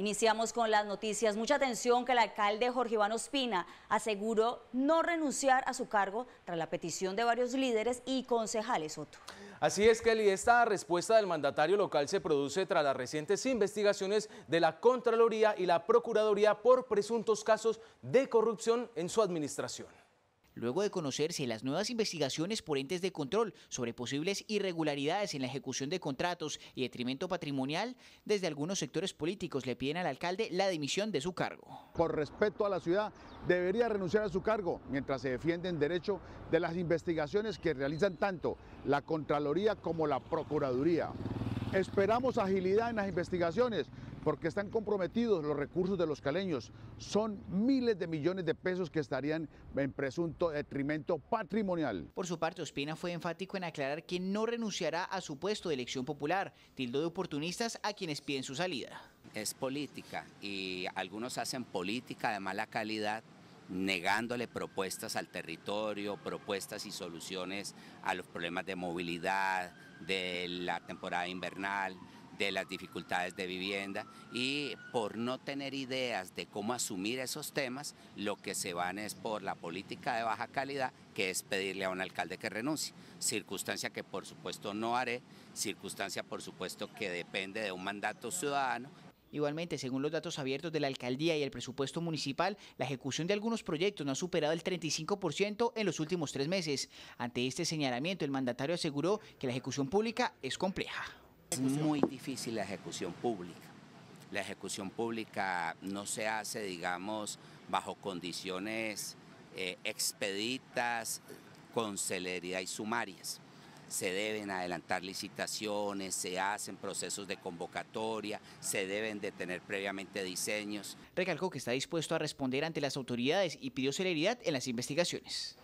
Iniciamos con las noticias. Mucha atención que el alcalde Jorge Iván Ospina aseguró no renunciar a su cargo tras la petición de varios líderes y concejales Así es, Kelly, esta respuesta del mandatario local se produce tras las recientes investigaciones de la Contraloría y la Procuraduría por presuntos casos de corrupción en su administración luego de conocerse las nuevas investigaciones por entes de control sobre posibles irregularidades en la ejecución de contratos y detrimento patrimonial, desde algunos sectores políticos le piden al alcalde la dimisión de su cargo. Por respeto a la ciudad, debería renunciar a su cargo mientras se defienden derecho de las investigaciones que realizan tanto la Contraloría como la Procuraduría. Esperamos agilidad en las investigaciones porque están comprometidos los recursos de los caleños. Son miles de millones de pesos que estarían en presunto detrimento patrimonial. Por su parte, Ospina fue enfático en aclarar que no renunciará a su puesto de elección popular, tildó de oportunistas a quienes piden su salida. Es política y algunos hacen política de mala calidad negándole propuestas al territorio, propuestas y soluciones a los problemas de movilidad, de la temporada invernal, de las dificultades de vivienda y por no tener ideas de cómo asumir esos temas, lo que se van es por la política de baja calidad, que es pedirle a un alcalde que renuncie, circunstancia que por supuesto no haré, circunstancia por supuesto que depende de un mandato ciudadano Igualmente, según los datos abiertos de la alcaldía y el presupuesto municipal, la ejecución de algunos proyectos no ha superado el 35% en los últimos tres meses. Ante este señalamiento, el mandatario aseguró que la ejecución pública es compleja. Es muy difícil la ejecución pública. La ejecución pública no se hace, digamos, bajo condiciones eh, expeditas, con celeridad y sumarias. Se deben adelantar licitaciones, se hacen procesos de convocatoria, se deben detener previamente diseños. Recalcó que está dispuesto a responder ante las autoridades y pidió celeridad en las investigaciones.